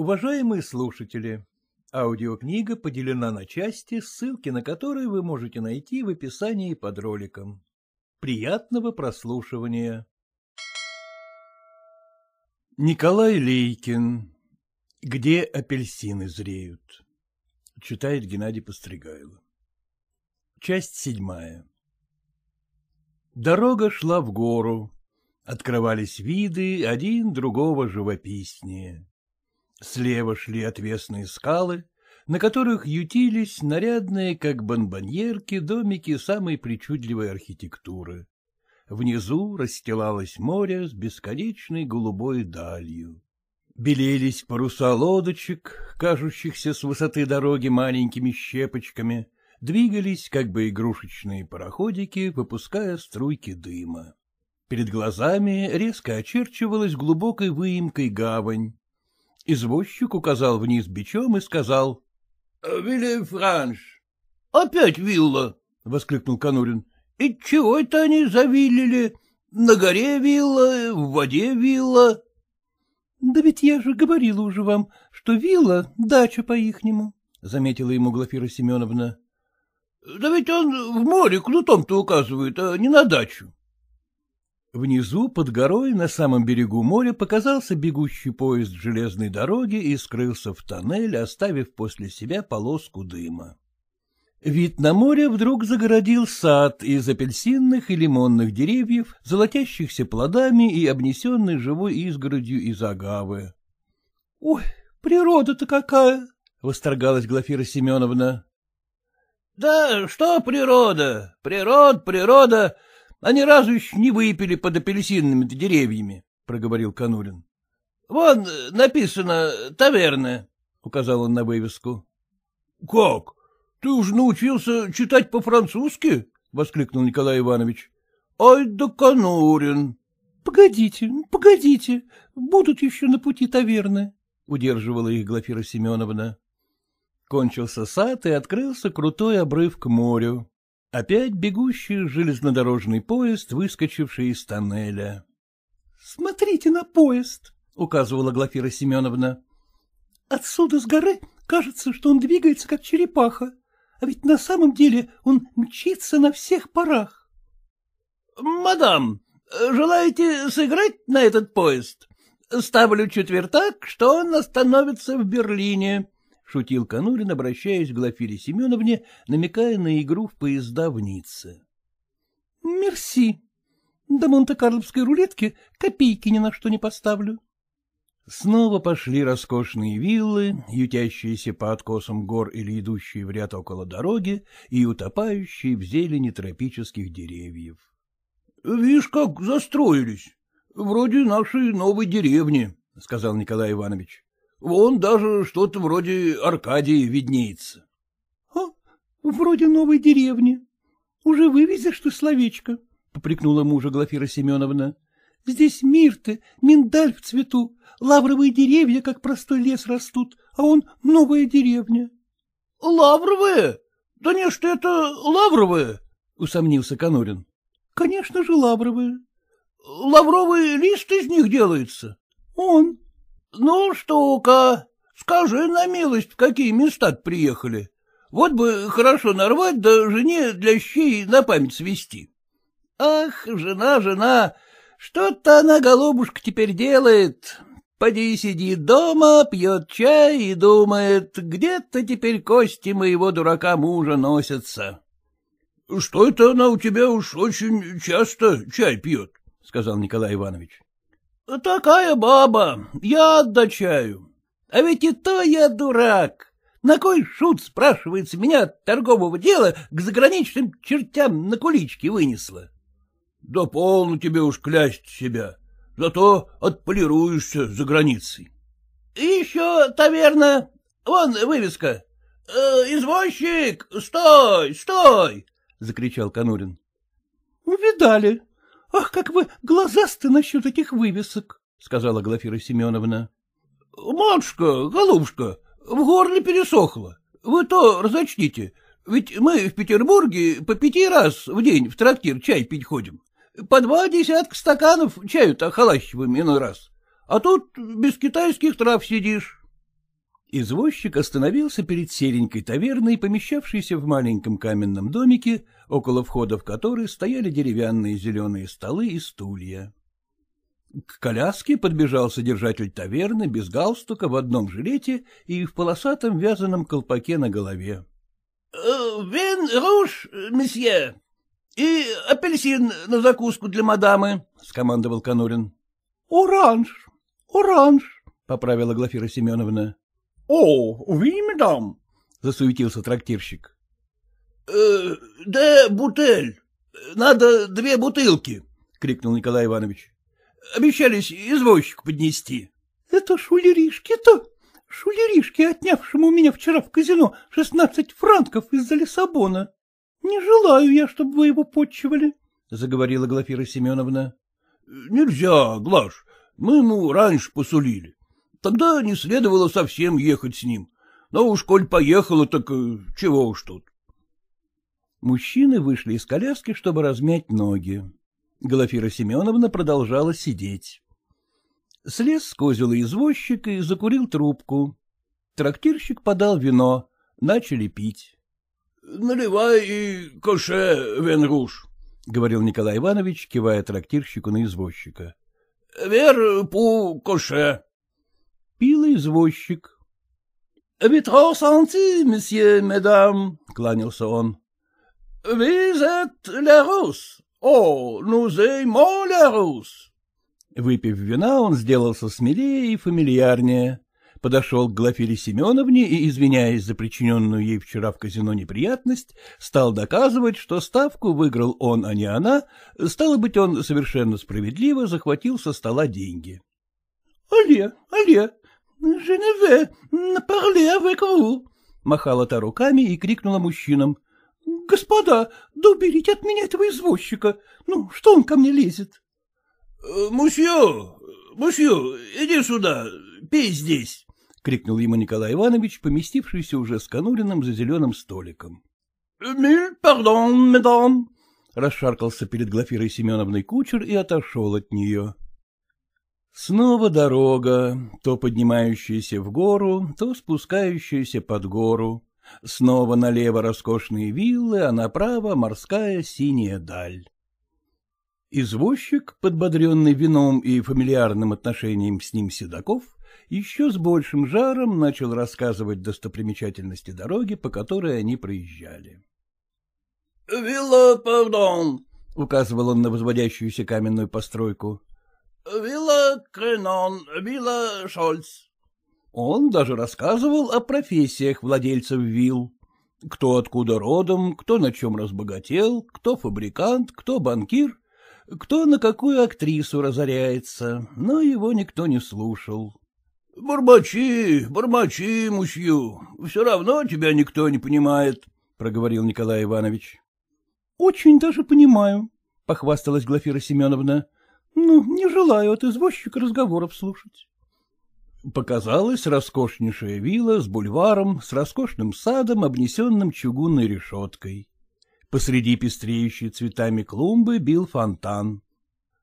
Уважаемые слушатели, аудиокнига поделена на части, ссылки на которые вы можете найти в описании под роликом. Приятного прослушивания! Николай Лейкин «Где апельсины зреют?» Читает Геннадий Постригайло. Часть седьмая. Дорога шла в гору. Открывались виды, один другого живописнее. Слева шли отвесные скалы, на которых ютились нарядные, как бонбоньерки, домики самой причудливой архитектуры. Внизу расстилалось море с бесконечной голубой далью. Белелись паруса лодочек, кажущихся с высоты дороги маленькими щепочками, двигались, как бы игрушечные пароходики, выпуская струйки дыма. Перед глазами резко очерчивалась глубокой выемкой гавань, Извозчик указал вниз бичом и сказал. «Э, — Вилли Франш. — Опять вилла! — воскликнул Конурин. — И чего это они завилили? На горе вилла, в воде вилла. — Да ведь я же говорила уже вам, что вилла — дача по-ихнему, — заметила ему Глафира Семеновна. — Да ведь он в море кнутом-то указывает, а не на дачу. Внизу, под горой, на самом берегу моря, показался бегущий поезд железной дороги и скрылся в тоннель, оставив после себя полоску дыма. Вид на море вдруг загородил сад из апельсинных и лимонных деревьев, золотящихся плодами и обнесенный живой изгородью из агавы. — Ой, природа-то какая! — восторгалась Глафира Семеновна. — Да что природа? Природ, природа! Они разу еще не выпили под апельсинными-то деревьями, — проговорил Конурин. — Вон э, написано «Таверна», — указал он на вывеску. — Как? Ты уже научился читать по-французски? — воскликнул Николай Иванович. — Ай да Конурин! — Погодите, погодите, будут еще на пути таверны, — удерживала их Глафира Семеновна. Кончился сад, и открылся крутой обрыв к морю. Опять бегущий железнодорожный поезд, выскочивший из тоннеля. — Смотрите на поезд, — указывала Глафира Семеновна. — Отсюда с горы кажется, что он двигается, как черепаха, а ведь на самом деле он мчится на всех парах. — Мадам, желаете сыграть на этот поезд? Ставлю четвертак, что он остановится в Берлине, шутил Конурин, обращаясь к Глафире Семеновне, намекая на игру в поезда в Ницце. — Мерси. До монте-карловской рулетки копейки ни на что не поставлю. Снова пошли роскошные виллы, ютящиеся по откосам гор или идущие в ряд около дороги и утопающие в зелени тропических деревьев. — Вишь, как застроились. Вроде нашей новой деревни, — сказал Николай Иванович. Вон даже что-то вроде Аркадии виднеется. — А, вроде новой деревни. Уже вывезешь ты словечко, — поприкнула мужа Глафира Семеновна. — Здесь мирты, миндаль в цвету, лавровые деревья, как простой лес, растут, а он новая деревня. — Лавровые? Да не, что это лавровые, — усомнился Конурин. — Конечно же, лавровые. — Лавровый лист из них делается? — Он. Ну, штука, скажи на милость, в какие места приехали. Вот бы хорошо нарвать, да жене для щей на память свести. Ах, жена, жена, что-то она, голубушка, теперь делает. Поди сидит дома, пьет чай и думает, где-то теперь кости моего дурака мужа носятся. — Что это она у тебя уж очень часто чай пьет? — сказал Николай Иванович. — Такая баба, я отдачаю. А ведь и то я дурак. На кой шут, спрашивается, меня от торгового дела к заграничным чертям на куличке вынесла? — Да полно тебе уж клясть себя, зато отполируешься за границей. — И Еще таверна, вон вывеска. «Э, «Извозчик, стой, стой!» — закричал Конурин. «Увидали», — Ах, как вы глазасты насчет этих вывесок, — сказала Глафира Семеновна. — Матушка, голубушка, в горле пересохло. Вы то разочтите, ведь мы в Петербурге по пяти раз в день в трактир чай пить ходим. По два десятка стаканов чаю-то охолащиваем иной раз. А тут без китайских трав сидишь. Извозчик остановился перед серенькой таверной, помещавшейся в маленьком каменном домике, около входа в который стояли деревянные зеленые столы и стулья. К коляске подбежал содержатель таверны без галстука в одном жилете и в полосатом вязаном колпаке на голове. «Э, — Вин руш, месье, и апельсин на закуску для мадамы, — скомандовал Конурин. — Оранж, оранж, — поправила Глафира Семеновна. О, oui, мадам, — засуетился трактирщик. «Э, — Да бутель. Надо две бутылки, — крикнул Николай Иванович. — Обещались извозчик поднести. — Это шулеришки-то, шулеришки, отнявшему у меня вчера в казино шестнадцать франков из-за Лиссабона. Не желаю я, чтобы вы его подчивали, — заговорила Глафира Семеновна. — Нельзя, Глаш, мы ему раньше посулили. Тогда не следовало совсем ехать с ним. Но уж коль поехала, так э, чего уж тут. Мужчины вышли из коляски, чтобы размять ноги. Глафира Семеновна продолжала сидеть. Слез с козела извозчик и закурил трубку. Трактирщик подал вино. Начали пить. — Наливай и коше, венруш, — говорил Николай Иванович, кивая трактирщику на извозчика. — Вер пу коше пил извозчик. — Витро санти, месье, медам, — кланялся он. — Вы Визет ля рус. О, ну зей зеймо ля рус. Выпив вина, он сделался смелее и фамильярнее. Подошел к Глафире Семеновне и, извиняясь за причиненную ей вчера в казино неприятность, стал доказывать, что ставку выиграл он, а не она, стало быть, он совершенно справедливо захватил со стола деньги. — Але, але, «Женеве, парле avec vous!» — махала та руками и крикнула мужчинам. «Господа, да уберите от меня этого извозчика! Ну, что он ко мне лезет?» «Э, «Мусью, мусью, иди сюда, пей здесь!» — крикнул ему Николай Иванович, поместившийся уже с Конуриным за зеленым столиком. «Миль, пардон, медам!» — расшаркался перед Глафирой Семеновной кучер и отошел от нее. Снова дорога, то поднимающаяся в гору, то спускающаяся под гору. Снова налево роскошные виллы, а направо морская синяя даль. Извозчик, подбодренный вином и фамильярным отношением с ним Седаков, еще с большим жаром начал рассказывать достопримечательности дороги, по которой они проезжали. — Вилла Павдон, — указывал он на возводящуюся каменную постройку. Вилла Кренон, Вилла Шольц. Он даже рассказывал о профессиях владельцев вилл. Кто откуда родом, кто на чем разбогател, кто фабрикант, кто банкир, кто на какую актрису разоряется, но его никто не слушал. — Бормочи, бормочи, мусью, все равно тебя никто не понимает, — проговорил Николай Иванович. — Очень даже понимаю, — похвасталась Глафира Семеновна. — Ну, не желаю от извозчика разговоров слушать. Показалась роскошнейшая вилла с бульваром, с роскошным садом, обнесенным чугунной решеткой. Посреди пестреющей цветами клумбы бил фонтан.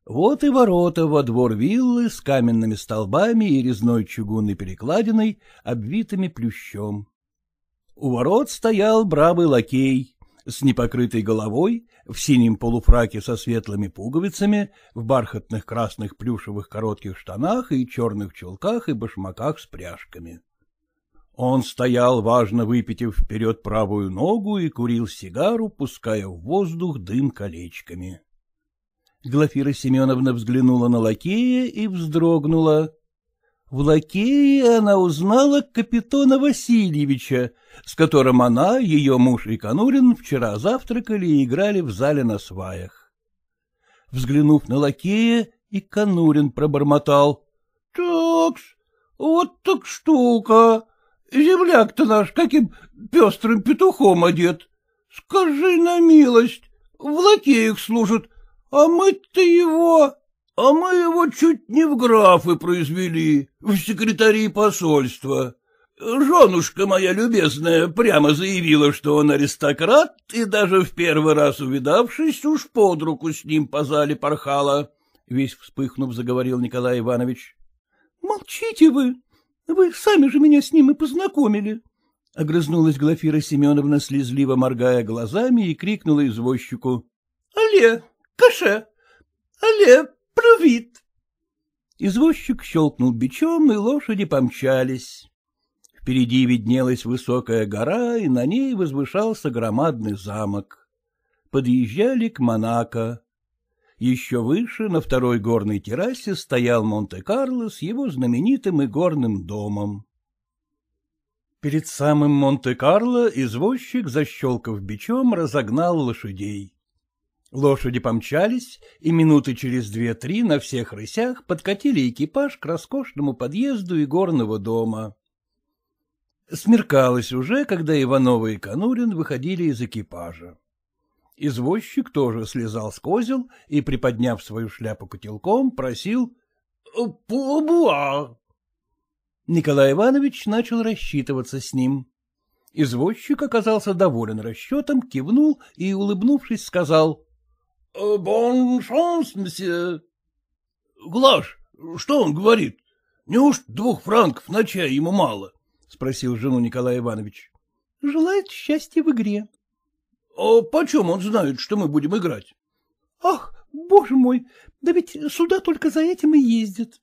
Вот и ворота во двор виллы с каменными столбами и резной чугунной перекладиной, обвитыми плющом. У ворот стоял бравый лакей с непокрытой головой, в синем полуфраке со светлыми пуговицами, в бархатных красных плюшевых коротких штанах и черных чулках и башмаках с пряжками. Он стоял, важно выпитив вперед правую ногу и курил сигару, пуская в воздух дым колечками. Глафира Семеновна взглянула на лакея и вздрогнула. В лакее она узнала капитана Васильевича, с которым она, ее муж и Конурин вчера завтракали и играли в зале на сваях. Взглянув на лакея, и Конурин пробормотал. — Такс, вот так штука. Земляк-то наш каким пестрым петухом одет. Скажи на милость, в лакеях служит, а мы-то его... А мы его чуть не в графы произвели, в секретари посольства. Женушка моя любезная прямо заявила, что он аристократ, и даже в первый раз увидавшись, уж под руку с ним по зале порхала. Весь вспыхнув, заговорил Николай Иванович. — Молчите вы, вы сами же меня с ним и познакомили. — огрызнулась Глафира Семеновна, слезливо моргая глазами, и крикнула извозчику. — Алле, каше! алле! Привет! Извозчик щелкнул бичом, и лошади помчались. Впереди виднелась высокая гора, и на ней возвышался громадный замок. Подъезжали к Монако. Еще выше, на второй горной террасе, стоял Монте-Карло с его знаменитым и горным домом. Перед самым Монте-Карло извозчик, защелкав бичом, разогнал лошадей. Лошади помчались, и минуты через две-три на всех рысях подкатили экипаж к роскошному подъезду игорного дома. Смеркалось уже, когда Иванова и Конурин выходили из экипажа. Извозчик тоже слезал с козел и, приподняв свою шляпу котелком, просил «Э, «Пуабуа!». Николай Иванович начал рассчитываться с ним. Извозчик оказался доволен расчетом, кивнул и, улыбнувшись, сказал Э, бон шанс, месье. Глаш, что он говорит? Неужто двух франков на чай ему мало? — спросил жену Николай Иванович. — Желает счастья в игре. — А почем он знает, что мы будем играть? — Ах, боже мой, да ведь сюда только за этим и ездят.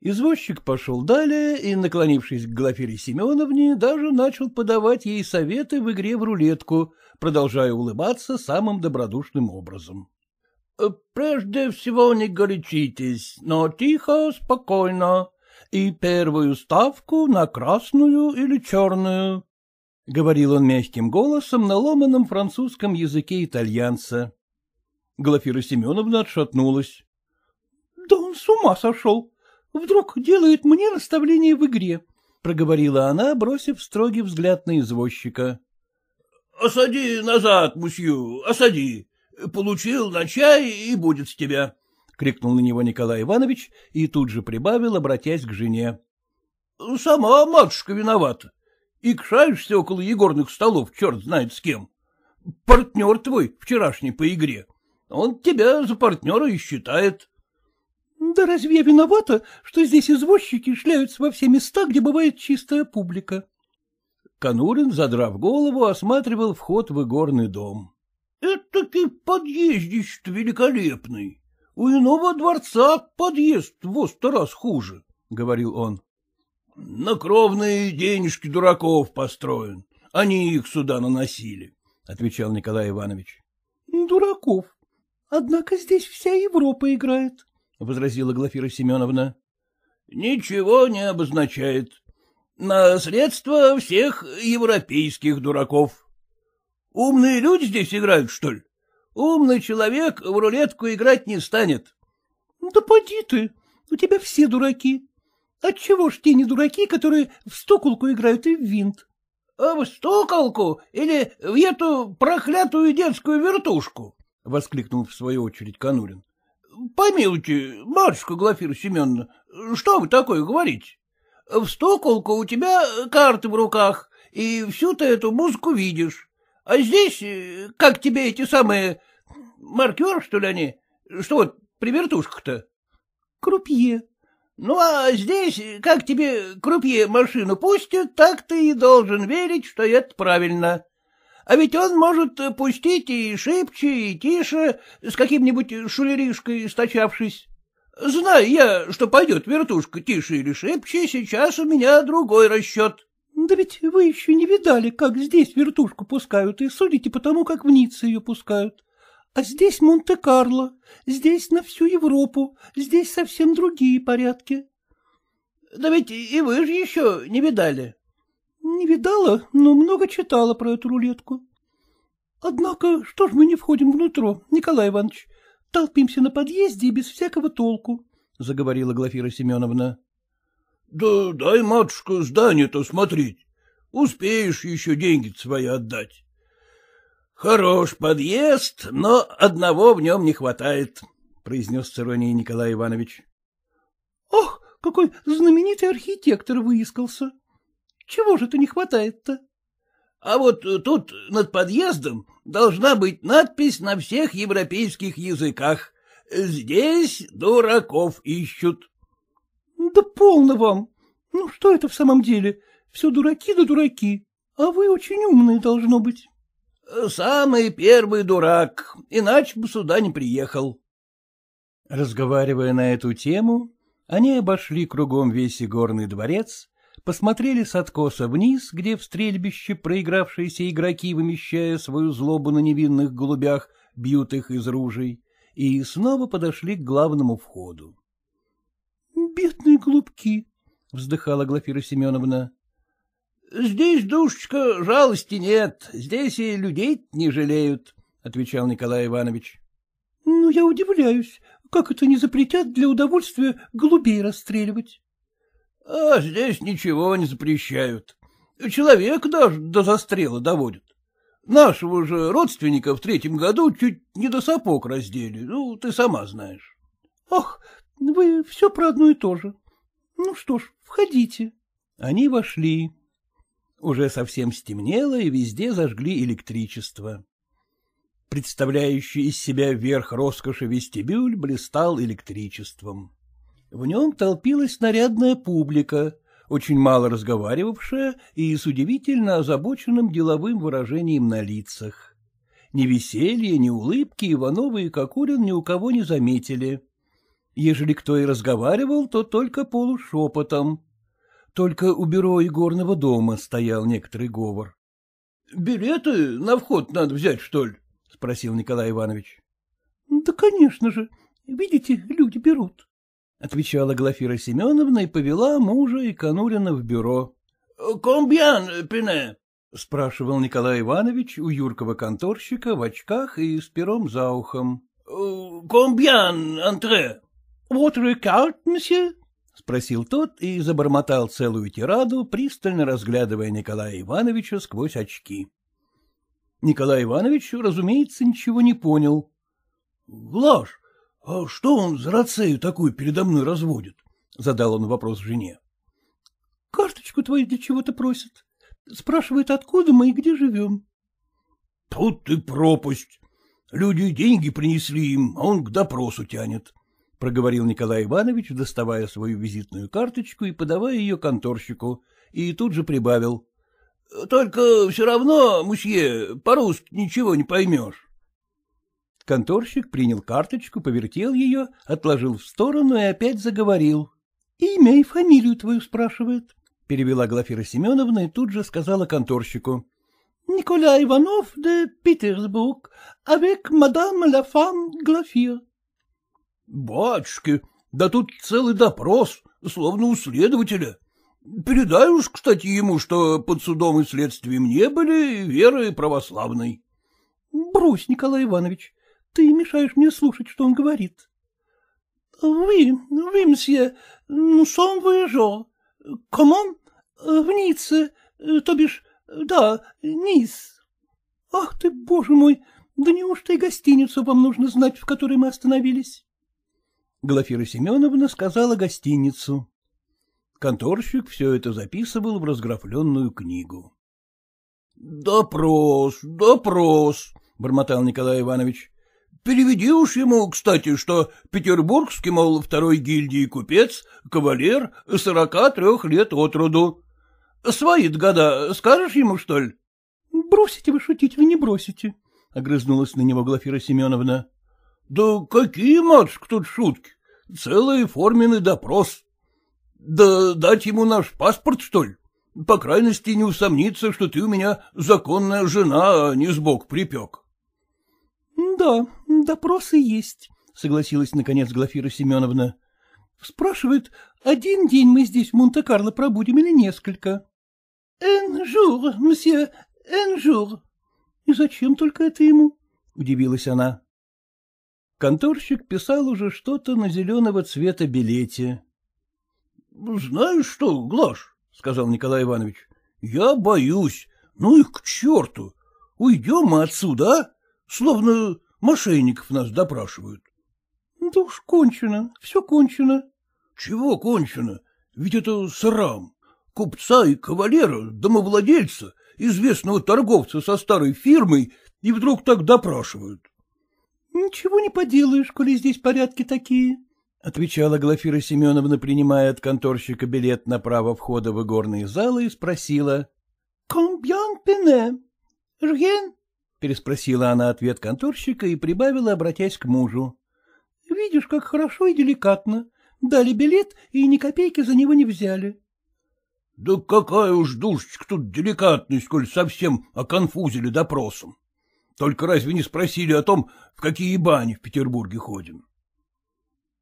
Извозчик пошел далее и, наклонившись к Глафире Семеновне, даже начал подавать ей советы в игре в рулетку, продолжая улыбаться самым добродушным образом. «Э, — Прежде всего не горячитесь, но тихо, спокойно, и первую ставку на красную или черную, — говорил он мягким голосом на ломаном французском языке итальянца. Глафира Семеновна отшатнулась. — Да он с ума сошел! вдруг делает мне расставление в игре, — проговорила она, бросив строгий взгляд на извозчика. — Осади назад, мусью, осади. Получил на чай и будет с тебя, — крикнул на него Николай Иванович и тут же прибавил, обратясь к жене. — Сама матушка виновата. И кшаешься около егорных столов, черт знает с кем. Партнер твой вчерашний по игре. Он тебя за партнера и считает. Да разве я виновата, что здесь извозчики шляются во все места, где бывает чистая публика? Конурин, задрав голову, осматривал вход в игорный дом. — Это ты подъездишь-то великолепный. У иного дворца подъезд в сто раз хуже, — говорил он. — На кровные денежки дураков построен. Они их сюда наносили, — отвечал Николай Иванович. — Дураков. Однако здесь вся Европа играет, — возразила Глафира Семеновна. — Ничего не обозначает. Наследство всех европейских дураков. Умные люди здесь играют, что ли? Умный человек в рулетку играть не станет. — Да поди ты, у тебя все дураки. Отчего ж те не дураки, которые в стоколку играют и в винт? — а В стоколку или в эту проклятую детскую вертушку? — воскликнул в свою очередь Конурин. Помилуйте, матушка Глафира Семеновна, что вы такое говорите? В стоколку у тебя карты в руках, и всю ты эту музыку видишь. А здесь, э, как тебе эти самые... маркеры, что ли, они? Что вот при вертушках-то? Крупье. Ну, а здесь, как тебе крупье машину пустят, так ты и должен верить, что это правильно. А ведь он может э, пустить и шибче, и тише, с каким-нибудь шулеришкой источавшись. Знаю я, что пойдет вертушка тише или шибче, сейчас у меня другой расчет. Да ведь вы еще не видали, как здесь вертушку пускают, и судите по тому, как в Ницце ее пускают. А здесь Монте-Карло, здесь на всю Европу, здесь совсем другие порядки. Да ведь и вы же еще не видали. Не видала, но много читала про эту рулетку. Однако, что ж мы не входим внутрь, Николай Иванович? Толпимся на подъезде и без всякого толку, — заговорила Глафира Семеновна. — Да дай, матушка, здание-то смотреть. Успеешь еще деньги свои отдать. Хорош подъезд, но одного в нем не хватает, — произнес с иронией Николай Иванович. — Ох, какой знаменитый архитектор выискался, чего же это не хватает-то? А вот э, тут над подъездом должна быть надпись на всех европейских языках. Здесь дураков ищут. Да полно вам. Ну что это в самом деле? Все дураки да дураки. А вы очень умные должно быть. Э, Самый первый дурак, иначе бы сюда не приехал. Разговаривая на эту тему, они обошли кругом весь игорный дворец, посмотрели с откоса вниз, где в стрельбище проигравшиеся игроки, вымещая свою злобу на невинных голубях, бьют их из ружей, и снова подошли к главному входу. — Бедные голубки! — вздыхала Глафира Семеновна. — Здесь, душечка, жалости нет, здесь и людей не жалеют, — отвечал Николай Иванович. — Ну, я удивляюсь, как это не запретят для удовольствия голубей расстреливать? А здесь ничего не запрещают. Человек даже до застрела доводит. Нашего же родственника в третьем году чуть не до сапог раздели, ну, ты сама знаешь. — Ах, вы все про одно и то же. Ну что ж, входите. Они вошли. Уже совсем стемнело, и везде зажгли электричество. Представляющий из себя верх роскоши вестибюль блистал электричеством. В нем толпилась нарядная публика, очень мало разговаривавшая и с удивительно озабоченным деловым выражением на лицах. Ни веселья, ни улыбки Иванова и Кокурин ни у кого не заметили. Ежели кто и разговаривал, то только полушепотом. Только у бюро игорного дома стоял некоторый говор. — Билеты на вход надо взять, что ли? — спросил Николай Иванович. — Да, конечно же. Видите, люди берут. — отвечала Глафира Семеновна и повела мужа и Конурина в бюро. «Э, — Комбьян, пине, спрашивал Николай Иванович у юркого конторщика в очках и с пером за ухом. «Э, — Комбьян, антре? — Вот рекарт, месье? — спросил тот и забормотал целую тираду, пристально разглядывая Николая Ивановича сквозь очки. Николай Иванович, разумеется, ничего не понял. — Глаш, а что он за рацею такую передо мной разводит? — задал он вопрос жене. — Карточку твою для чего-то просят? Спрашивает, откуда мы и где живем. — Тут и пропасть. Люди деньги принесли им, а он к допросу тянет, — проговорил Николай Иванович, доставая свою визитную карточку и подавая ее конторщику, и тут же прибавил. — Только все равно, мусье, по-русски ничего не поймешь. Конторщик принял карточку, повертел ее, отложил в сторону и опять заговорил. — Имя и фамилию твою спрашивает, — перевела Глафира Семеновна и тут же сказала конторщику. — Николай Иванов де Петербург, avec мадам Лафан Глафир. — Батюшки, да тут целый допрос, словно у следователя, Передай уж, кстати, ему, что под судом и следствием не были веры православной. — Брось, Николай Иванович, ты мешаешь мне слушать, что он говорит. — Вы, вы, мсье, ну, сон вояжер. Комон? Э, в Ницце, э, то бишь, да, Низ. — Ах ты, боже мой, да неужто и гостиницу вам нужно знать, в которой мы остановились? Глафира Семеновна сказала гостиницу. Конторщик все это записывал в разграфленную книгу. — Допрос, допрос, — бормотал Николай Иванович. Переведи уж ему, кстати, что петербургский, мол, второй гильдии купец, кавалер, сорока трех лет от роду. свои года скажешь ему, что ли? — Бросите вы шутить, вы не бросите, — огрызнулась на него Глафира Семеновна. — Да какие, матушка, тут шутки? Целый форменный допрос. Да дать ему наш паспорт, что ли? По крайности, не усомниться, что ты у меня законная жена, а не сбок припек. —— Да, допросы есть, — согласилась наконец Глафира Семеновна. — Спрашивают, один день мы здесь в Монте-Карло пробудем или несколько? — Энжур, мсье, энжур. — И зачем только это ему? — удивилась она. Конторщик писал уже что-то на зеленого цвета билете. — Знаешь что, Глаш, — сказал Николай Иванович, — я боюсь. Ну их к черту! Уйдем мы отсюда, а? Словно мошенников нас допрашивают. — Да уж кончено, все кончено. — Чего кончено? Ведь это срам. Купца и кавалера, домовладельца, известного торговца со старой фирмой, и вдруг так допрашивают. — Ничего не поделаешь, коли здесь порядки такие, — отвечала Глафира Семеновна, принимая от конторщика билет на право входа в игорные залы и спросила. — Комбьян пене? Рген — переспросила она ответ конторщика и прибавила, обратясь к мужу. — Видишь, как хорошо и деликатно. Дали билет и ни копейки за него не взяли. — Да какая уж, душечка, тут деликатность, коль совсем оконфузили допросом. Только разве не спросили о том, в какие бани в Петербурге ходим?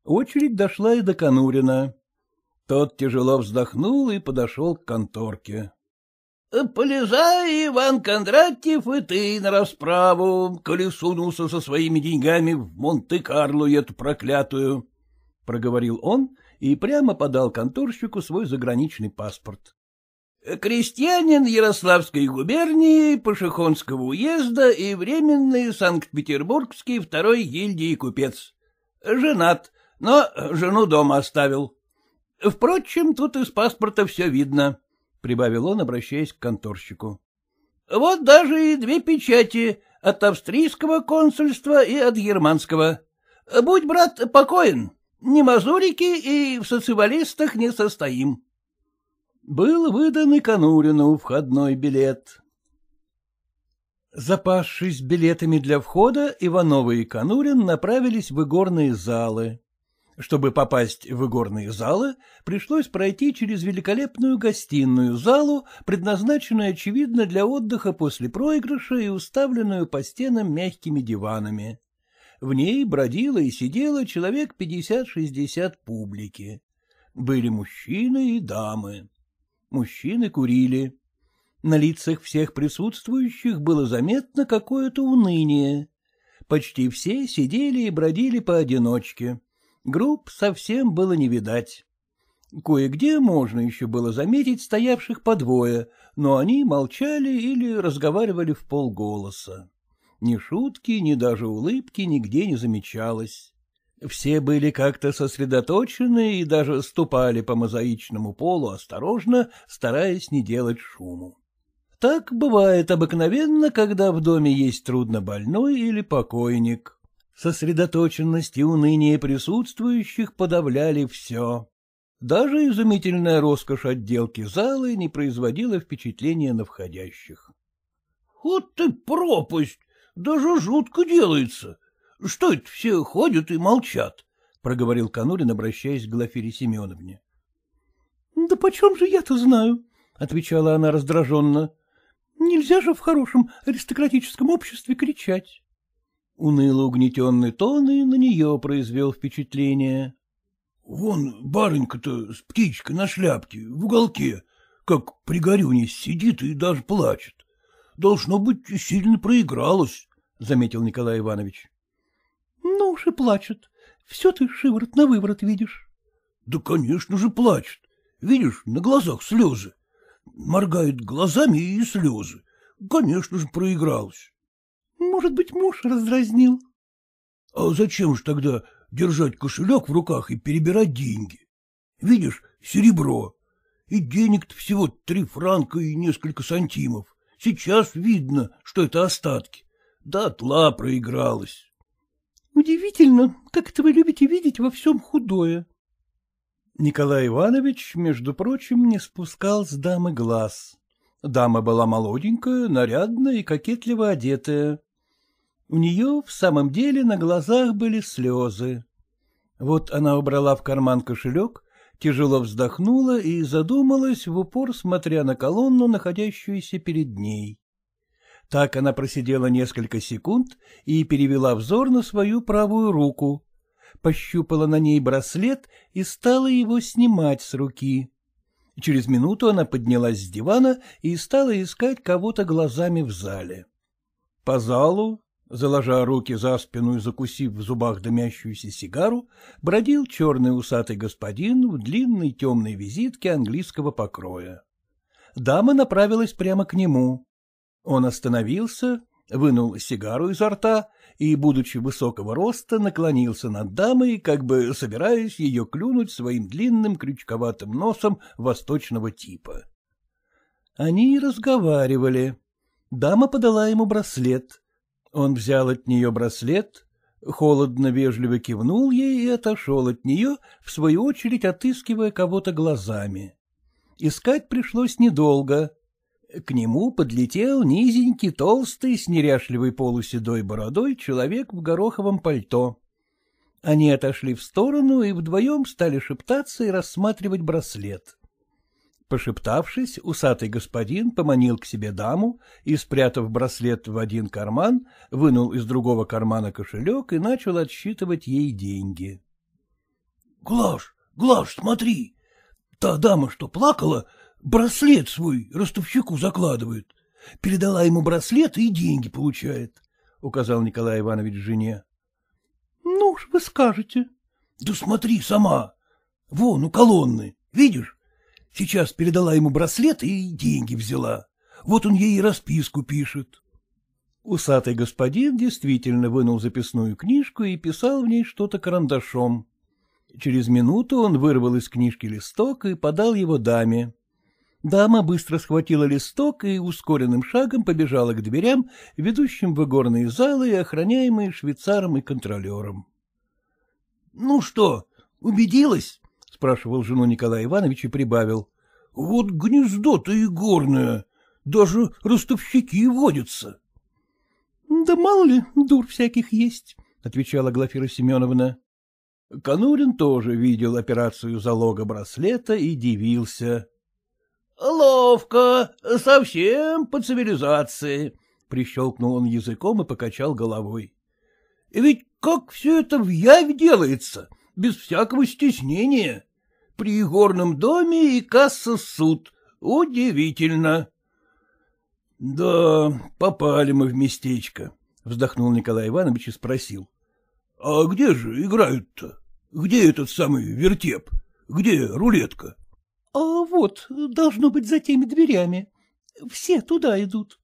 Очередь дошла и до Конурина. Тот тяжело вздохнул и подошел к конторке. — Полезай, Иван Кондратьев, и ты на расправу, коли сунулся со своими деньгами в Монте-Карло эту проклятую, — проговорил он и прямо подал конторщику свой заграничный паспорт. — Крестьянин Ярославской губернии, Пашихонского уезда и временный Санкт-Петербургский второй гильдии купец. Женат, но жену дома оставил. Впрочем, тут из паспорта все видно. — прибавил он, обращаясь к конторщику. — Вот даже и две печати от австрийского консульства и от германского. Будь, брат, покоен, не мазурики и в социалистах не состоим. Был выдан и Конурину входной билет. Запасшись билетами для входа, Иванова и Конурин направились в игорные залы. Чтобы попасть в игорные залы, пришлось пройти через великолепную гостиную залу, предназначенную, очевидно, для отдыха после проигрыша и уставленную по стенам мягкими диванами. В ней бродило и сидело человек 50-60 публики. Были мужчины и дамы. Мужчины курили. На лицах всех присутствующих было заметно какое-то уныние. Почти все сидели и бродили поодиночке. Групп совсем было не видать. Кое-где можно еще было заметить стоявших по двое, но они молчали или разговаривали в полголоса. Ни шутки, ни даже улыбки нигде не замечалось. Все были как-то сосредоточены и даже ступали по мозаичному полу осторожно, стараясь не делать шуму. Так бывает обыкновенно, когда в доме есть трудно больной или покойник. Сосредоточенность и уныние присутствующих подавляли все. Даже изумительная роскошь отделки залы не производила впечатления на входящих. — Вот ты пропасть! Даже жутко делается! Что это все ходят и молчат? — проговорил Конурин, обращаясь к Глафире Семеновне. — Да почем же я-то знаю? — отвечала она раздраженно. — Нельзя же в хорошем аристократическом обществе кричать. Уныло угнетенный тон и на нее произвел впечатление. — Вон барынька-то с птичкой на шляпке, в уголке, как при горюне сидит и даже плачет. Должно быть, сильно проигралась, — заметил Николай Иванович. — Ну уж и плачет. Все ты шиворот на выворот видишь. — Да, конечно же, плачет. Видишь, на глазах слезы. Моргает глазами и слезы. Конечно же, проигралась. Может быть, муж раздразнил. — А зачем же тогда держать кошелек в руках и перебирать деньги? Видишь, серебро. И денег-то всего три франка и несколько сантимов. Сейчас видно, что это остатки. Да тла проигралась. — Удивительно, как это вы любите видеть во всем худое. Николай Иванович, между прочим, не спускал с дамы глаз. Дама была молоденькая, нарядная и кокетливо одетая. У нее в самом деле на глазах были слезы. Вот она убрала в карман кошелек, тяжело вздохнула и задумалась, в упор смотря на колонну, находящуюся перед ней. Так она просидела несколько секунд и перевела взор на свою правую руку, пощупала на ней браслет и стала его снимать с руки. Через минуту она поднялась с дивана и стала искать кого-то глазами в зале. По залу Заложа руки за спину и закусив в зубах дымящуюся сигару, бродил черный усатый господин в длинной темной визитке английского покроя. Дама направилась прямо к нему. Он остановился, вынул сигару изо рта и, будучи высокого роста, наклонился над дамой, как бы собираясь ее клюнуть своим длинным крючковатым носом восточного типа. Они разговаривали. Дама подала ему браслет — он взял от нее браслет, холодно-вежливо кивнул ей и отошел от нее, в свою очередь отыскивая кого-то глазами. Искать пришлось недолго. К нему подлетел низенький, толстый, с неряшливой полуседой бородой человек в гороховом пальто. Они отошли в сторону и вдвоем стали шептаться и рассматривать браслет. Пошептавшись, усатый господин поманил к себе даму и, спрятав браслет в один карман, вынул из другого кармана кошелек и начал отсчитывать ей деньги. — Глаш, Глаш, смотри! Та дама, что плакала, браслет свой ростовщику закладывает. Передала ему браслет и деньги получает, — указал Николай Иванович жене. — Ну уж вы скажете. — Да смотри сама. Вон у колонны, видишь? Сейчас передала ему браслет и деньги взяла. Вот он ей расписку пишет. Усатый господин действительно вынул записную книжку и писал в ней что-то карандашом. Через минуту он вырвал из книжки листок и подал его даме. Дама быстро схватила листок и ускоренным шагом побежала к дверям, ведущим в игорные залы, охраняемые швейцаром и контролером. — Ну что, убедилась? спрашивал жену Николай Иванович и прибавил. — Вот гнездо-то и горное, даже ростовщики водятся. — Да мало ли, дур всяких есть, — отвечала Глафира Семеновна. Конурин тоже видел операцию залога браслета и дивился. — Ловко, совсем по цивилизации, — прищелкнул он языком и покачал головой. — Ведь как все это в явь делается, без всякого стеснения при горном доме и касса суд. Удивительно. — Да, попали мы в местечко, — вздохнул Николай Иванович и спросил. — А где же играют-то? Где этот самый вертеп? Где рулетка? — А вот, должно быть, за теми дверями. Все туда идут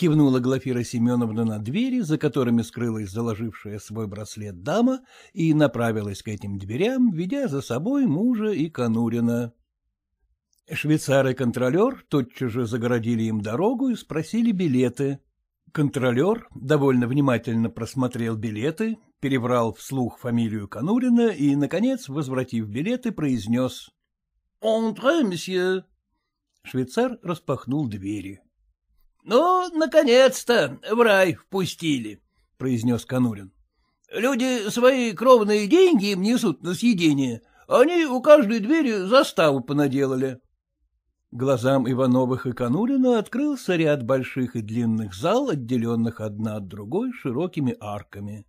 кивнула Глафира Семеновна на двери, за которыми скрылась заложившая свой браслет дама, и направилась к этим дверям, ведя за собой мужа и Конурина. Швейцар и контролер тотчас же загородили им дорогу и спросили билеты. Контролер довольно внимательно просмотрел билеты, переврал вслух фамилию Конурина и, наконец, возвратив билеты, произнес «Entre, месье!» Швейцар распахнул двери. Ну, наконец-то в рай впустили, — произнес Конурин. Люди свои кровные деньги им несут на съедение, они у каждой двери заставу понаделали. Глазам Ивановых и Конурина открылся ряд больших и длинных зал, отделенных одна от другой широкими арками.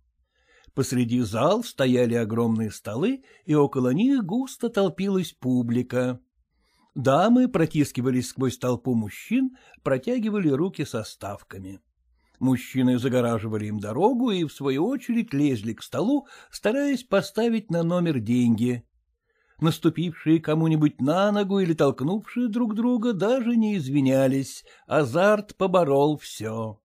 Посреди зал стояли огромные столы, и около них густо толпилась публика. Дамы протискивались сквозь толпу мужчин, протягивали руки со ставками. Мужчины загораживали им дорогу и, в свою очередь, лезли к столу, стараясь поставить на номер деньги. Наступившие кому-нибудь на ногу или толкнувшие друг друга даже не извинялись, азарт поборол все.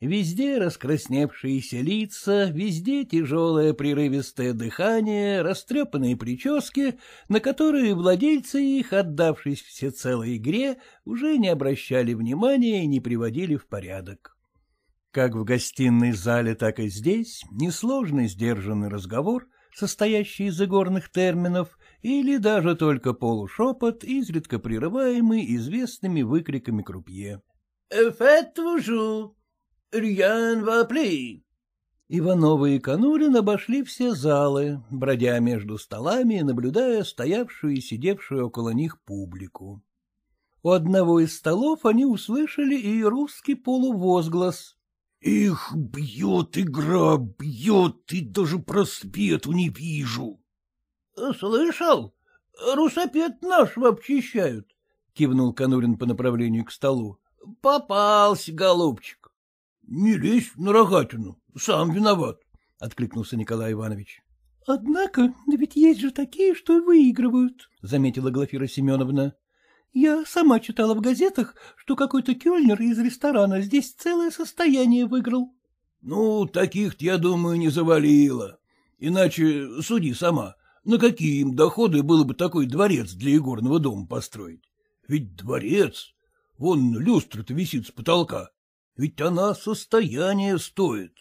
Везде раскрасневшиеся лица, везде тяжелое прерывистое дыхание, растрепанные прически, на которые владельцы их, отдавшись всецелой игре, уже не обращали внимания и не приводили в порядок. Как в гостиной зале, так и здесь несложный сдержанный разговор, состоящий из игорных терминов, или даже только полушепот, изредка прерываемый известными выкриками крупье. «Э, фет Рьян воплей! Иванова и Конурин обошли все залы, бродя между столами и наблюдая стоявшую и сидевшую около них публику. У одного из столов они услышали и русский полувозглас. «Их бьет игра, бьет, и даже просвету не вижу!» «Слышал? Русопед нашего обчищают!» — кивнул Конурин по направлению к столу. «Попался, голубчик!» Не лезь на рогатину, сам виноват, — откликнулся Николай Иванович. — Однако, да ведь есть же такие, что выигрывают, — заметила Глафира Семеновна. Я сама читала в газетах, что какой-то кёльнер из ресторана здесь целое состояние выиграл. — Ну, таких-то, я думаю, не завалило. Иначе суди сама, на какие им доходы было бы такой дворец для игорного дома построить? Ведь дворец! Вон люстра-то висит с потолка ведь она состояние стоит.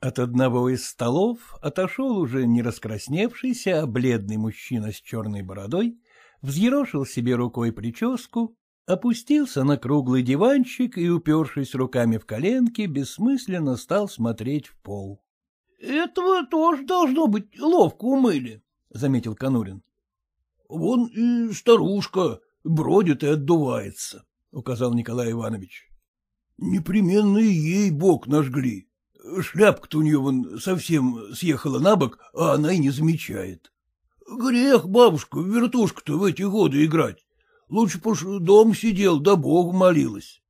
От одного из столов отошел уже не раскрасневшийся, а бледный мужчина с черной бородой, взъерошил себе рукой прическу, опустился на круглый диванчик и, упершись руками в коленки, бессмысленно стал смотреть в пол. — Этого тоже, должно быть, ловко умыли, — заметил Конурин. — Вон и старушка бродит и отдувается, — указал Николай Иванович. Непременно ей бок нажгли. Шляпка-то у нее вон совсем съехала на бок, а она и не замечает. Грех, бабушка, в вертушку-то в эти годы играть. Лучше б уж дом сидел, да Богу молилась.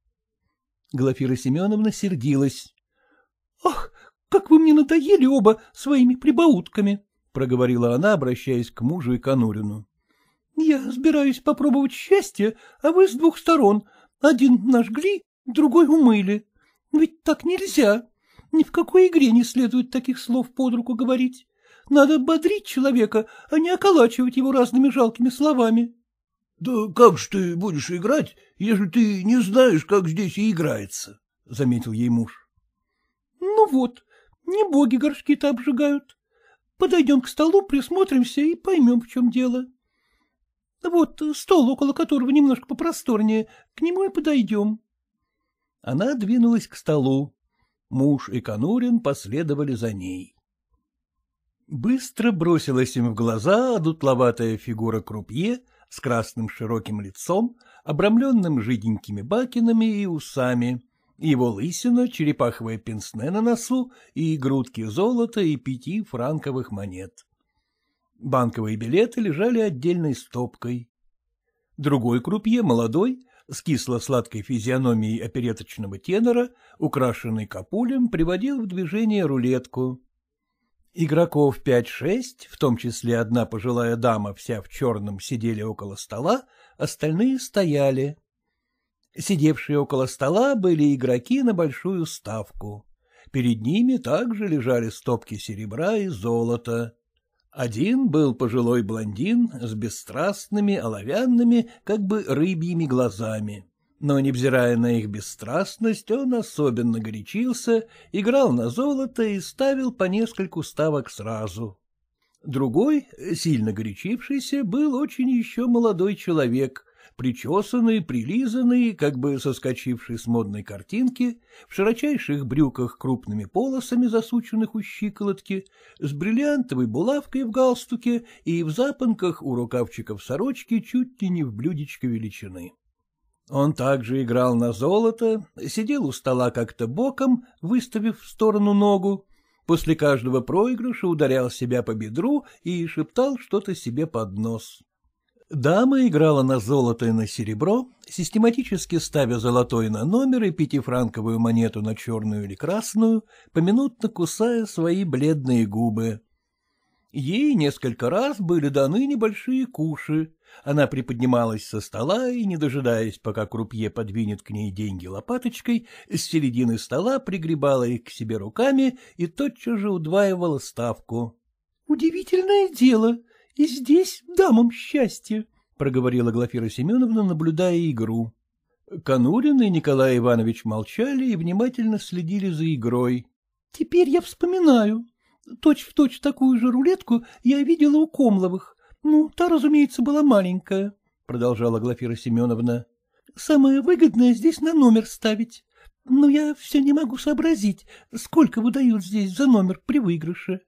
Глафира Семеновна сердилась. — Ах, как вы мне надоели оба своими прибаутками! — проговорила она, обращаясь к мужу и Конурину. — Я собираюсь попробовать счастье, а вы с двух сторон. Один нажгли, другой умыли. Ведь так нельзя. Ни в какой игре не следует таких слов под руку говорить. Надо бодрить человека, а не околачивать его разными жалкими словами. — Да как же ты будешь играть, если ты не знаешь, как здесь и играется? — заметил ей муж. — Ну вот, не боги горшки-то обжигают. Подойдем к столу, присмотримся и поймем, в чем дело. Вот стол, около которого немножко попросторнее, к нему и подойдем. Она двинулась к столу. Муж и Конурин последовали за ней. Быстро бросилась им в глаза дутловатая фигура крупье с красным широким лицом, обрамленным жиденькими бакинами и усами, его лысина, черепаховая пенсне на носу и грудки золота и пяти франковых монет. Банковые билеты лежали отдельной стопкой. Другой крупье, молодой, с кисло-сладкой физиономией опереточного тенора, украшенный капулем, приводил в движение рулетку. Игроков пять-шесть, в том числе одна пожилая дама вся в черном, сидели около стола, остальные стояли. Сидевшие около стола были игроки на большую ставку. Перед ними также лежали стопки серебра и золота. Один был пожилой блондин с бесстрастными, оловянными, как бы рыбьими глазами. Но, невзирая на их бесстрастность, он особенно горячился, играл на золото и ставил по нескольку ставок сразу. Другой, сильно горячившийся, был очень еще молодой человек, причесанный, прилизанный, как бы соскочивший с модной картинки, в широчайших брюках крупными полосами, засученных у щиколотки, с бриллиантовой булавкой в галстуке и в запонках у рукавчиков сорочки чуть ли не в блюдечко величины. Он также играл на золото, сидел у стола как-то боком, выставив в сторону ногу, после каждого проигрыша ударял себя по бедру и шептал что-то себе под нос. Дама играла на золото и на серебро, систематически ставя золотой на номер и пятифранковую монету на черную или красную, поминутно кусая свои бледные губы. Ей несколько раз были даны небольшие куши. Она приподнималась со стола и, не дожидаясь, пока крупье подвинет к ней деньги лопаточкой, с середины стола пригребала их к себе руками и тотчас же удваивала ставку. — Удивительное дело! — И здесь дамам счастье, — проговорила Глафира Семеновна, наблюдая игру. Конурин и Николай Иванович молчали и внимательно следили за игрой. — Теперь я вспоминаю. Точь-в-точь такую же рулетку я видела у Комловых. Ну, та, разумеется, была маленькая, — продолжала Глафира Семеновна. — Самое выгодное здесь на номер ставить. Но я все не могу сообразить, сколько выдают здесь за номер при выигрыше.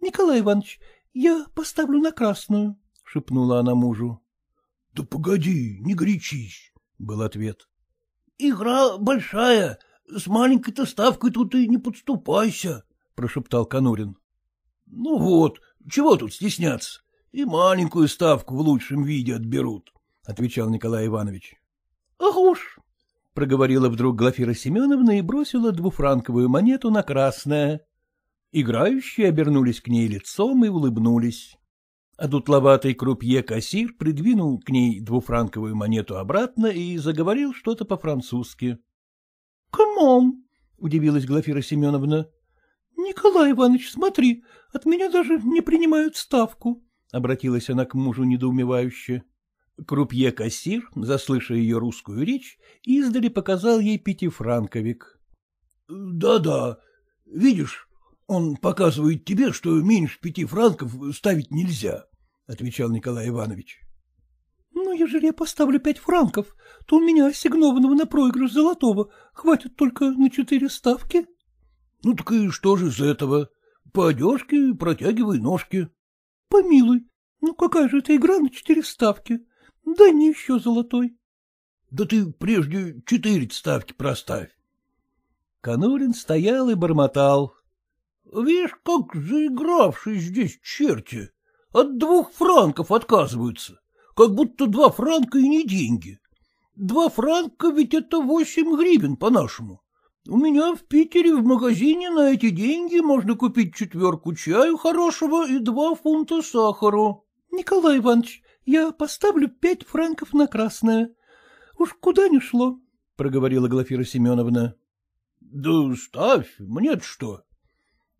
Николай Иванович, я поставлю на красную, — шепнула она мужу. — Да погоди, не горячись, — был ответ. — Игра большая, с маленькой-то ставкой тут и не подступайся, — прошептал Конурин. — Ну вот, чего тут стесняться? И маленькую ставку в лучшем виде отберут, — отвечал Николай Иванович. — Ах уж! — проговорила вдруг Глафира Семеновна и бросила двуфранковую монету на красное. Играющие обернулись к ней лицом и улыбнулись. А дутловатый крупье-кассир придвинул к ней двуфранковую монету обратно и заговорил что-то по-французски. — Камон! — удивилась Глафира Семеновна. — Николай Иванович, смотри, от меня даже не принимают ставку, — обратилась она к мужу недоумевающе. Крупье-кассир, заслыша ее русскую речь, издали показал ей пятифранковик. «Да, — Да-да, видишь, он показывает тебе, что меньше пяти франков ставить нельзя, — отвечал Николай Иванович. — Ну, ежели я поставлю пять франков, то у меня ассигнованного на проигрыш золотого хватит только на четыре ставки. — Ну так и что же из этого? По одежке протягивай ножки. — Помилуй, ну какая же это игра на четыре ставки? Дай мне еще золотой. — Да ты прежде четыре ставки проставь. Конурин стоял и бормотал. Видишь, как заигравшие здесь черти. От двух франков отказываются, как будто два франка и не деньги. Два франка ведь это восемь гривен по-нашему. У меня в Питере в магазине на эти деньги можно купить четверку чаю хорошего и два фунта сахару. — Николай Иванович, я поставлю пять франков на красное. Уж куда ни шло, — проговорила Глафира Семеновна. — Да ставь, мне-то что?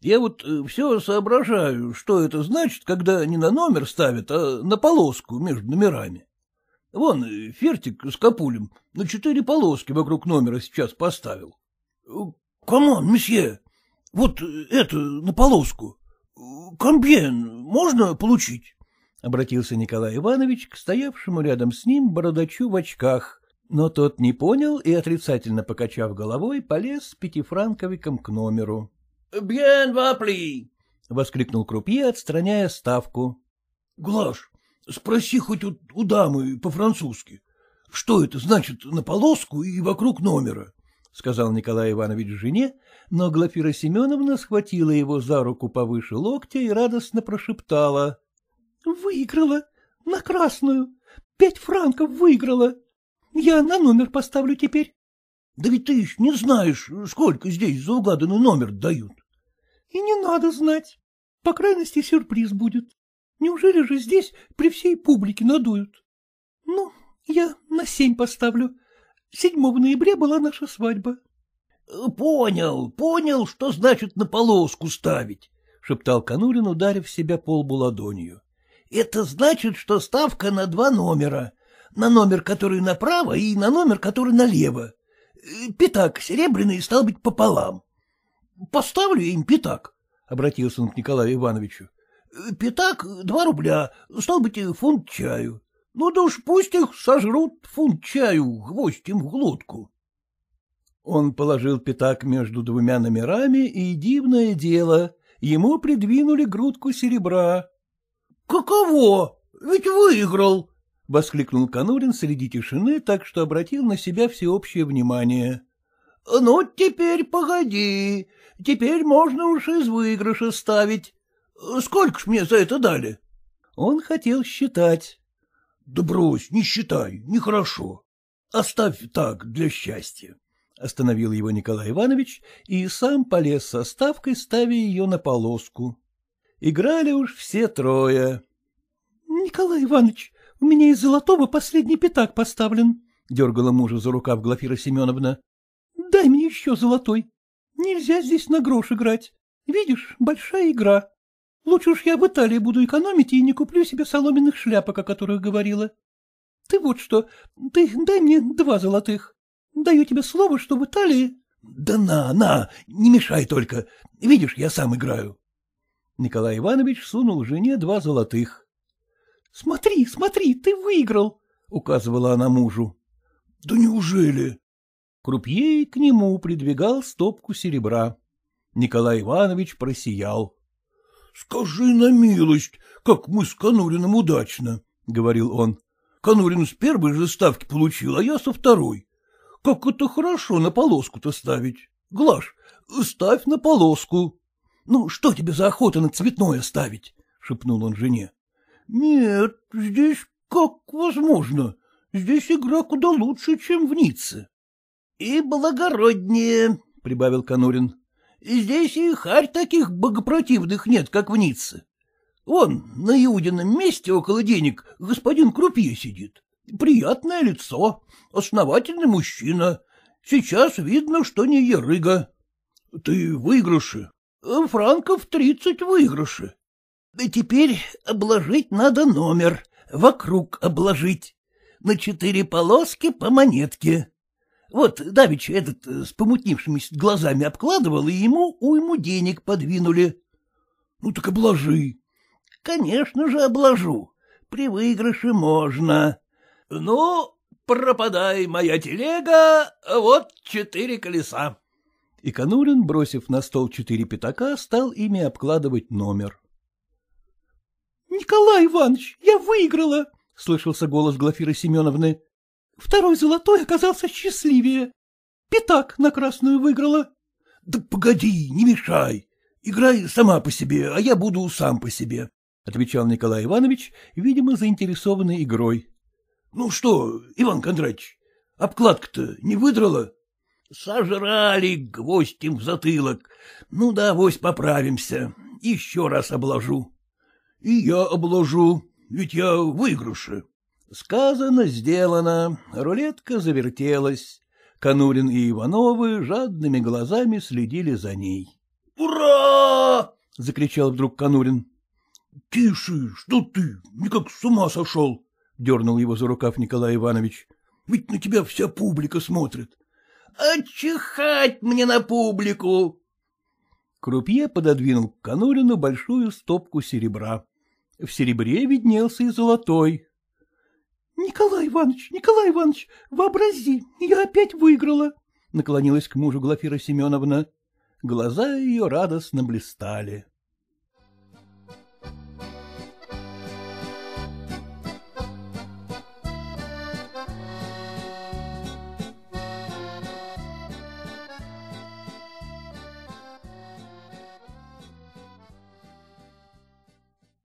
Я вот э, все соображаю, что это значит, когда не на номер ставят, а на полоску между номерами. Вон, э, Фертик с Капулем на четыре полоски вокруг номера сейчас поставил. Э, — Камон, месье, вот это на полоску. Камбьен можно получить? — обратился Николай Иванович к стоявшему рядом с ним бородачу в очках, но тот не понял и, отрицательно покачав головой, полез с пятифранковиком к номеру. Бьен вапли! — воскликнул Крупье, отстраняя ставку. — Глаш, спроси хоть у, у дамы по-французски, что это значит на полоску и вокруг номера? — сказал Николай Иванович жене, но Глафира Семеновна схватила его за руку повыше локтя и радостно прошептала. — Выиграла! На красную! Пять франков выиграла! Я на номер поставлю теперь. Да ведь ты не знаешь, сколько здесь за угаданный номер дают. И не надо знать. По крайности, сюрприз будет. Неужели же здесь при всей публике надуют? Ну, я на семь поставлю. 7 ноября была наша свадьба. — Понял, понял, что значит на полоску ставить, — шептал Конурин, ударив себя полбу ладонью. — Это значит, что ставка на два номера. На номер, который направо, и на номер, который налево. Пятак серебряный, стал быть, пополам. Поставлю им пятак, — обратился он к Николаю Ивановичу. Пятак — два рубля, стал быть, фунт чаю. Ну да уж пусть их сожрут фунт чаю гвоздем в глотку. Он положил пятак между двумя номерами, и дивное дело, ему придвинули грудку серебра. — Каково? Ведь выиграл! — воскликнул Конурин среди тишины, так что обратил на себя всеобщее внимание. — Ну, теперь погоди, теперь можно уж из выигрыша ставить. Сколько ж мне за это дали? Он хотел считать. — Да брось, не считай, нехорошо. Оставь так, для счастья. — остановил его Николай Иванович и сам полез со ставкой, ставя ее на полоску. Играли уж все трое. — Николай Иванович, у меня из золотого последний пятак поставлен, — дергала мужа за рукав Глафира Семеновна. — Дай мне еще золотой. Нельзя здесь на грош играть. Видишь, большая игра. Лучше уж я в Италии буду экономить и не куплю себе соломенных шляпок, о которых говорила. Ты вот что, ты дай мне два золотых. Даю тебе слово, что в Италии... — Да на, на, не мешай только. Видишь, я сам играю. Николай Иванович сунул жене два золотых. Смотри, смотри, ты выиграл, — указывала она мужу. — Да неужели? Крупье к нему придвигал стопку серебра. Николай Иванович просиял. — Скажи на милость, как мы с Конуриным удачно, — говорил он. — Конурин с первой же ставки получил, а я со второй. Как это хорошо на полоску-то ставить. Глаш, ставь на полоску. — Ну, что тебе за охота на цветное ставить? — шепнул он жене. — Нет, здесь как возможно. Здесь игра куда лучше, чем в Ницце. — И благороднее, — прибавил Конурин. — Здесь и харь таких богопротивных нет, как в Ницце. Он на Иудином месте около денег господин Крупье сидит. Приятное лицо, основательный мужчина. Сейчас видно, что не ерыга. — Ты выигрыши? — Франков тридцать выигрыши. — Теперь обложить надо номер, вокруг обложить. На четыре полоски по монетке. Вот Давич этот э, с помутневшимися глазами обкладывал, и ему уйму денег подвинули. — Ну так обложи. — Конечно же обложу. При выигрыше можно. — Ну, пропадай, моя телега, вот четыре колеса. И Конурин, бросив на стол четыре пятака, стал ими обкладывать номер. Николай Иванович, я выиграла! — слышался голос Глафиры Семеновны. — Второй золотой оказался счастливее. Пятак на красную выиграла. — Да погоди, не мешай. Играй сама по себе, а я буду сам по себе, — отвечал Николай Иванович, видимо, заинтересованный игрой. — Ну что, Иван Кондратьевич, обкладка-то не выдрала? — Сожрали гвоздь гвоздем в затылок. Ну да, вось поправимся. Еще раз обложу. И я обложу, ведь я выигрыши. Сказано, сделано, рулетка завертелась. Канурин и Ивановы жадными глазами следили за ней. «Ура!» — закричал вдруг Канурин. Тише, что ты, никак с ума сошел, — дернул его за рукав Николай Иванович. — Ведь на тебя вся публика смотрит. — Отчихать мне на публику! Крупье пододвинул к Конурину большую стопку серебра. В серебре виднелся и золотой. — Николай Иванович, Николай Иванович, вообрази, я опять выиграла! — наклонилась к мужу Глафира Семеновна. Глаза ее радостно блистали.